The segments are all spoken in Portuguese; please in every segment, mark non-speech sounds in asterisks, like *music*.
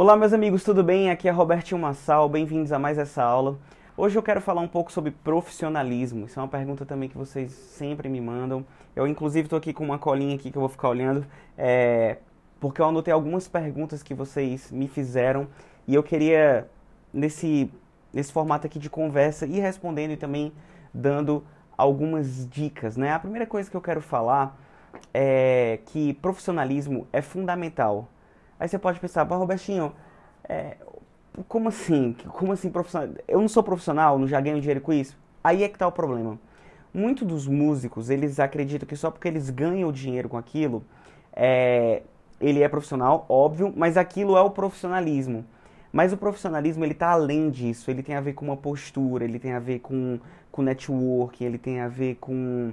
Olá, meus amigos, tudo bem? Aqui é Robertinho Massal, bem-vindos a mais essa aula. Hoje eu quero falar um pouco sobre profissionalismo. Isso é uma pergunta também que vocês sempre me mandam. Eu, inclusive, estou aqui com uma colinha aqui que eu vou ficar olhando, é... porque eu anotei algumas perguntas que vocês me fizeram e eu queria, nesse, nesse formato aqui de conversa, ir respondendo e também dando algumas dicas. Né? A primeira coisa que eu quero falar é que profissionalismo é fundamental Aí você pode pensar, mas Robertinho, é, como assim? Como assim profissional? Eu não sou profissional, não já ganho dinheiro com isso? Aí é que tá o problema. Muitos dos músicos, eles acreditam que só porque eles ganham dinheiro com aquilo, é, ele é profissional, óbvio, mas aquilo é o profissionalismo. Mas o profissionalismo, ele tá além disso. Ele tem a ver com uma postura, ele tem a ver com, com networking, ele tem a ver com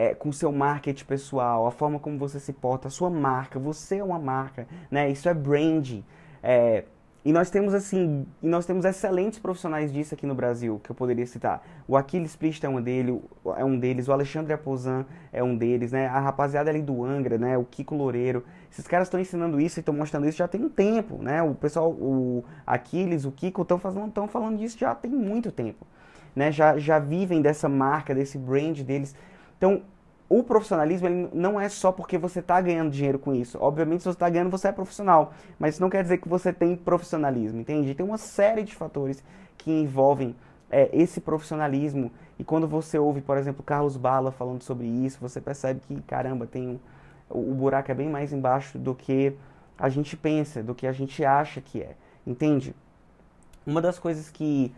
é, com seu marketing pessoal, a forma como você se porta, a sua marca, você é uma marca, né? Isso é branding. É, e nós temos assim, nós temos excelentes profissionais disso aqui no Brasil, que eu poderia citar. O Aquiles Priest é um dele, é um deles, o Alexandre Aposan é um deles, né? A rapaziada ali do Angra, né? O Kiko Loureiro. Esses caras estão ensinando isso e estão mostrando isso já tem um tempo, né? O pessoal, o Aquiles, o Kiko estão fazendo, estão falando disso já tem muito tempo, né? Já já vivem dessa marca, desse brand deles. Então, o profissionalismo ele não é só porque você está ganhando dinheiro com isso. Obviamente, se você está ganhando, você é profissional. Mas isso não quer dizer que você tem profissionalismo, entende? Tem uma série de fatores que envolvem é, esse profissionalismo. E quando você ouve, por exemplo, Carlos Bala falando sobre isso, você percebe que, caramba, tem um, o buraco é bem mais embaixo do que a gente pensa, do que a gente acha que é, entende? Uma das coisas que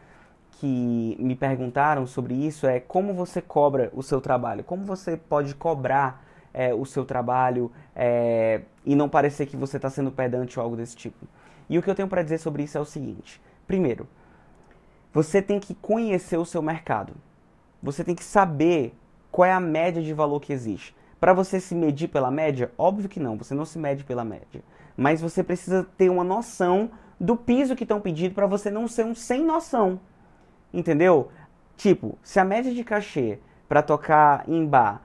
que me perguntaram sobre isso é como você cobra o seu trabalho, como você pode cobrar é, o seu trabalho é, e não parecer que você está sendo pedante ou algo desse tipo. E o que eu tenho para dizer sobre isso é o seguinte: primeiro, você tem que conhecer o seu mercado, você tem que saber qual é a média de valor que existe. Para você se medir pela média, óbvio que não, você não se mede pela média, mas você precisa ter uma noção do piso que estão pedindo para você não ser um sem noção. Entendeu? Tipo, se a média de cachê para tocar em bar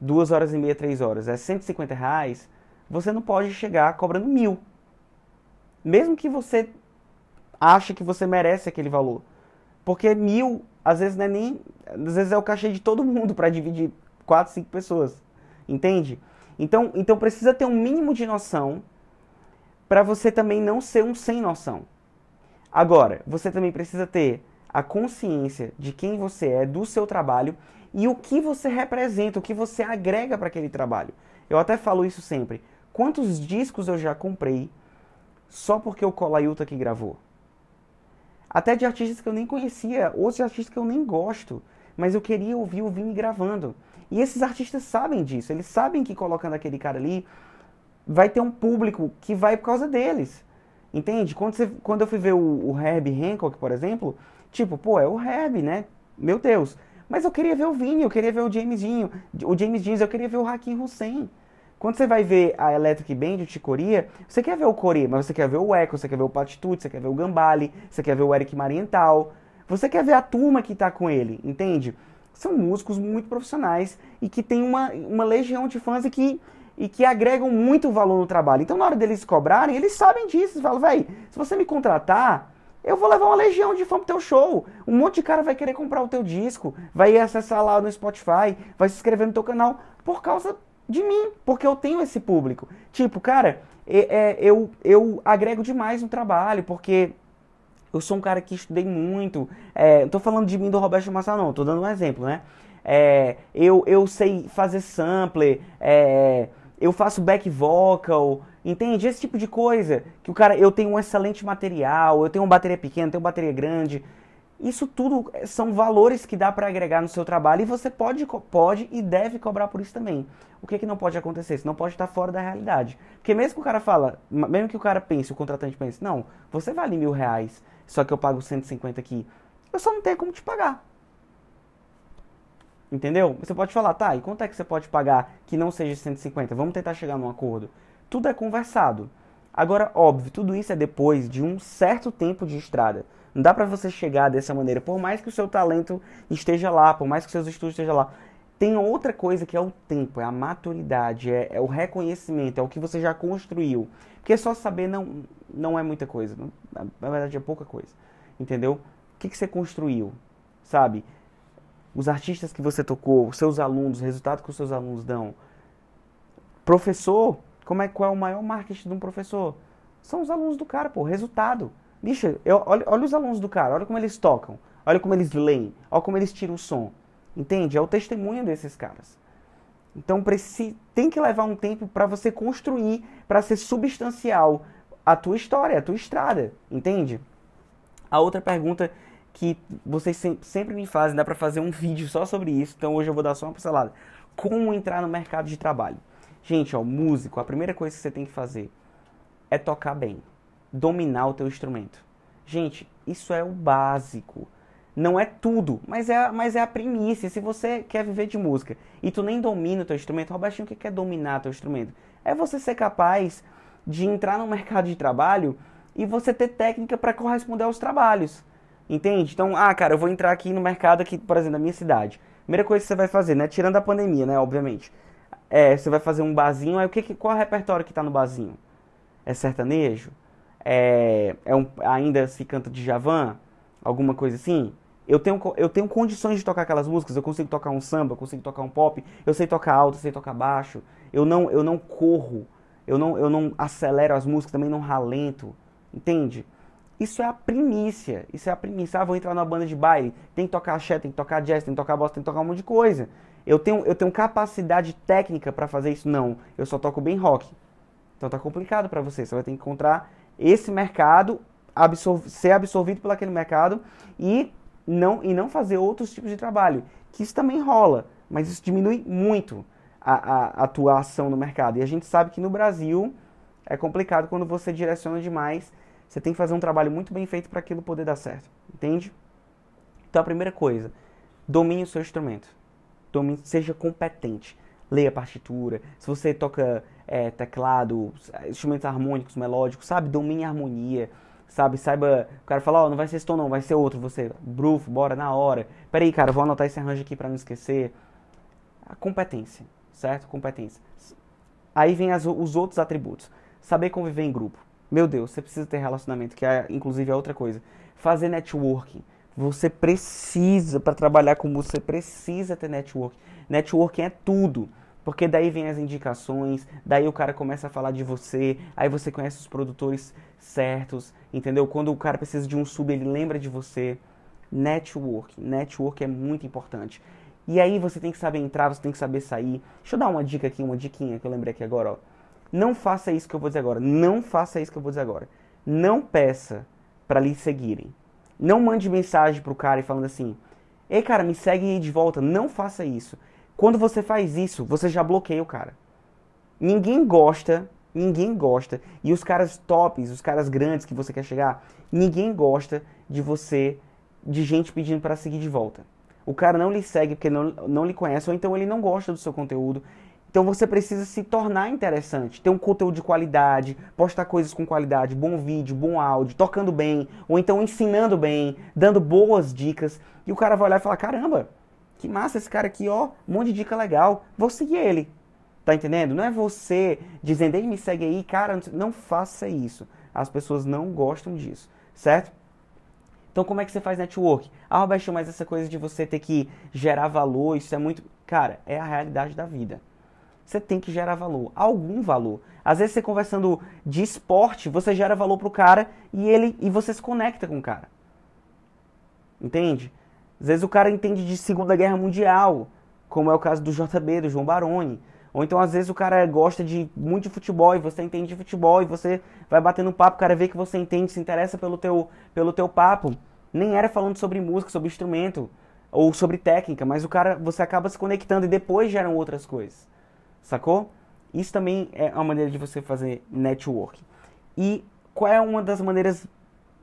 duas horas e meia, três horas é 150 reais, você não pode chegar cobrando mil. Mesmo que você ache que você merece aquele valor. Porque mil, às vezes, não é nem. Às vezes é o cachê de todo *laughs* mundo para dividir quatro, cinco pessoas. Entende? Então, então precisa ter um mínimo de noção para você também não ser um sem noção. Agora, você também precisa ter a consciência de quem você é, do seu trabalho e o que você representa, o que você agrega para aquele trabalho. Eu até falo isso sempre. Quantos discos eu já comprei só porque o Colaiuta que gravou? Até de artistas que eu nem conhecia, outros artistas que eu nem gosto, mas eu queria ouvir o Vini gravando. E esses artistas sabem disso, eles sabem que colocando aquele cara ali vai ter um público que vai por causa deles. Entende? Quando, você, quando eu fui ver o, o Herb Hancock, por exemplo, Tipo, pô, é o Reb, né? Meu Deus. Mas eu queria ver o Vini, eu queria ver o James o James Jeans, eu queria ver o Hakim Hussein. Quando você vai ver a Electric Band, o Ticoria, você quer ver o Corê, mas você quer ver o Echo, você quer ver o Patitude, você quer ver o Gambale, você quer ver o Eric Mariental, você quer ver a turma que tá com ele, entende? São músicos muito profissionais e que tem uma, uma legião de fãs e que, e que agregam muito valor no trabalho. Então, na hora deles cobrarem, eles sabem disso. Eles falam, velho, se você me contratar, eu vou levar uma legião de fã pro teu show. Um monte de cara vai querer comprar o teu disco, vai acessar lá no Spotify, vai se inscrever no teu canal por causa de mim, porque eu tenho esse público. Tipo, cara, é, é, eu, eu agrego demais no trabalho, porque eu sou um cara que estudei muito. É, não tô falando de mim do Roberto Massa, não, tô dando um exemplo, né? É, eu, eu sei fazer sampler, é, eu faço back vocal, Entende? Esse tipo de coisa. Que o cara, eu tenho um excelente material, eu tenho uma bateria pequena, eu tenho uma bateria grande. Isso tudo eh, são valores que dá para agregar no seu trabalho e você pode, pode e deve cobrar por isso também. O que, é que não pode acontecer? Isso não pode estar tá fora da realidade. Porque mesmo que o cara fala, mesmo que o cara pense, o contratante pense, não, você vale mil reais, só que eu pago 150 aqui. Eu só não tenho como te pagar. Entendeu? Você pode falar, tá, e quanto é que você pode pagar que não seja 150? Vamos tentar chegar num acordo. Tudo é conversado. Agora, óbvio, tudo isso é depois de um certo tempo de estrada. Não dá para você chegar dessa maneira, por mais que o seu talento esteja lá, por mais que os seus estudos estejam lá. Tem outra coisa que é o tempo, é a maturidade, é, é o reconhecimento, é o que você já construiu. Porque só saber não, não é muita coisa. Na verdade, é pouca coisa. Entendeu? O que, que você construiu? Sabe? os artistas que você tocou, os seus alunos, o resultado que os seus alunos dão. Professor, como é qual é o maior marketing de um professor? São os alunos do cara, pô, resultado. Bicho, eu, olha, olha os alunos do cara, olha como eles tocam, olha como eles leem, olha como eles tiram o som. Entende? É o testemunho desses caras. Então tem que levar um tempo para você construir, para ser substancial a tua história, a tua estrada, entende? A outra pergunta que vocês sempre me fazem, dá para fazer um vídeo só sobre isso, então hoje eu vou dar só uma pincelada. Como entrar no mercado de trabalho? Gente, ó, músico, a primeira coisa que você tem que fazer é tocar bem, dominar o teu instrumento. Gente, isso é o básico. Não é tudo, mas é, a, mas é a primícia. Se você quer viver de música e tu nem domina o teu instrumento, Robertinho, o que é dominar o teu instrumento? É você ser capaz de entrar no mercado de trabalho e você ter técnica para corresponder aos trabalhos. Entende? Então, ah, cara, eu vou entrar aqui no mercado aqui, por exemplo, na minha cidade. Primeira coisa que você vai fazer, né? Tirando a pandemia, né? Obviamente. É, você vai fazer um barzinho, aí o que, que qual é o repertório que tá no barzinho? É sertanejo? É, é um, ainda se canta de javan? Alguma coisa assim? Eu tenho, eu tenho condições de tocar aquelas músicas, eu consigo tocar um samba, eu consigo tocar um pop, eu sei tocar alto, eu sei tocar baixo. Eu não, eu não corro, eu não, eu não acelero as músicas, também não ralento. Entende? Isso é a primícia. Isso é a primícia. Ah, vou entrar numa banda de baile. Tem que tocar axé, tem que tocar jazz, tem que tocar bossa, tem que tocar um monte de coisa. Eu tenho, eu tenho capacidade técnica para fazer isso? Não. Eu só toco bem rock. Então tá complicado para você. Você vai ter que encontrar esse mercado, absor ser absorvido por aquele mercado e não, e não fazer outros tipos de trabalho. Que isso também rola, mas isso diminui muito a, a, a tua ação no mercado. E a gente sabe que no Brasil é complicado quando você direciona demais você tem que fazer um trabalho muito bem feito para aquilo poder dar certo, entende? Então a primeira coisa, domine o seu instrumento. Domine, seja competente. Leia a partitura. Se você toca é, teclado, instrumentos harmônicos, melódicos, sabe? Domine a harmonia sabe? Saiba, o cara fala, ó, oh, não vai ser esse tom não, vai ser outro. Você, brufo, bora, na hora. Peraí, cara, vou anotar esse arranjo aqui para não esquecer. A competência, certo? Competência. Aí vem as, os outros atributos. Saber conviver em grupo. Meu Deus, você precisa ter relacionamento, que é inclusive é outra coisa. Fazer networking. Você precisa, para trabalhar com você, precisa ter networking. Networking é tudo. Porque daí vem as indicações, daí o cara começa a falar de você, aí você conhece os produtores certos, entendeu? Quando o cara precisa de um sub, ele lembra de você. Network, network é muito importante. E aí você tem que saber entrar, você tem que saber sair. Deixa eu dar uma dica aqui, uma diquinha que eu lembrei aqui agora, ó. Não faça isso que eu vou dizer agora. Não faça isso que eu vou dizer agora. Não peça para lhe seguirem. Não mande mensagem pro cara e falando assim: "Ei, cara, me segue aí de volta". Não faça isso. Quando você faz isso, você já bloqueia o cara. Ninguém gosta, ninguém gosta. E os caras tops, os caras grandes que você quer chegar, ninguém gosta de você de gente pedindo para seguir de volta. O cara não lhe segue porque não, não lhe conhece, ou então ele não gosta do seu conteúdo, então você precisa se tornar interessante, ter um conteúdo de qualidade, postar coisas com qualidade, bom vídeo, bom áudio, tocando bem, ou então ensinando bem, dando boas dicas, e o cara vai olhar e falar: "Caramba, que massa esse cara aqui, ó, um monte de dica legal. Vou seguir ele". Tá entendendo? Não é você dizendo: "Ei, me segue aí, cara, não faça isso". As pessoas não gostam disso, certo? Então como é que você faz network? Ah, Roberto, mas essa coisa de você ter que gerar valor, isso é muito, cara, é a realidade da vida. Você tem que gerar valor, algum valor. Às vezes você conversando de esporte, você gera valor pro cara e ele e você se conecta com o cara. Entende? Às vezes o cara entende de Segunda Guerra Mundial, como é o caso do JB, do João Baroni. Ou então, às vezes, o cara gosta de muito de futebol e você entende de futebol e você vai batendo papo, o cara vê que você entende, se interessa pelo teu, pelo teu papo. Nem era falando sobre música, sobre instrumento ou sobre técnica, mas o cara, você acaba se conectando e depois geram outras coisas sacou? Isso também é uma maneira de você fazer network. E qual é uma das maneiras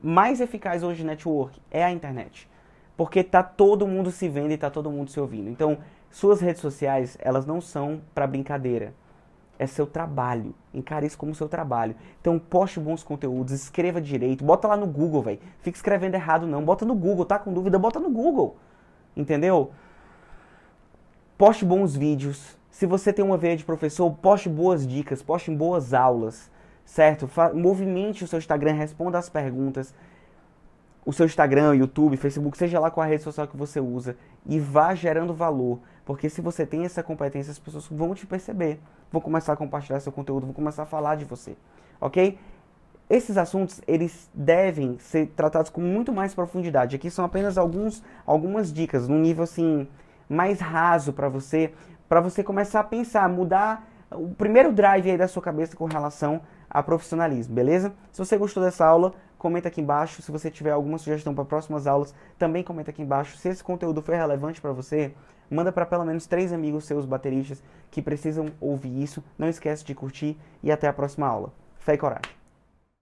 mais eficazes hoje de network? É a internet. Porque tá todo mundo se vendo e tá todo mundo se ouvindo. Então, suas redes sociais, elas não são para brincadeira. É seu trabalho. Encare isso como seu trabalho. Então, poste bons conteúdos, escreva direito, bota lá no Google, velho. Fica escrevendo errado não, bota no Google, tá com dúvida, bota no Google. Entendeu? Poste bons vídeos, se você tem uma veia de professor, poste boas dicas, poste boas aulas, certo? Fa movimente o seu Instagram, responda as perguntas. O seu Instagram, YouTube, Facebook, seja lá qual a rede social que você usa. E vá gerando valor. Porque se você tem essa competência, as pessoas vão te perceber. Vão começar a compartilhar seu conteúdo, vão começar a falar de você. Ok? esses assuntos eles devem ser tratados com muito mais profundidade. Aqui são apenas alguns, algumas dicas num nível assim mais raso para você para você começar a pensar, mudar o primeiro drive aí da sua cabeça com relação a profissionalismo, beleza? Se você gostou dessa aula, comenta aqui embaixo. Se você tiver alguma sugestão para próximas aulas, também comenta aqui embaixo. Se esse conteúdo foi relevante para você, manda para pelo menos três amigos seus bateristas que precisam ouvir isso. Não esquece de curtir e até a próxima aula. Fé e coragem!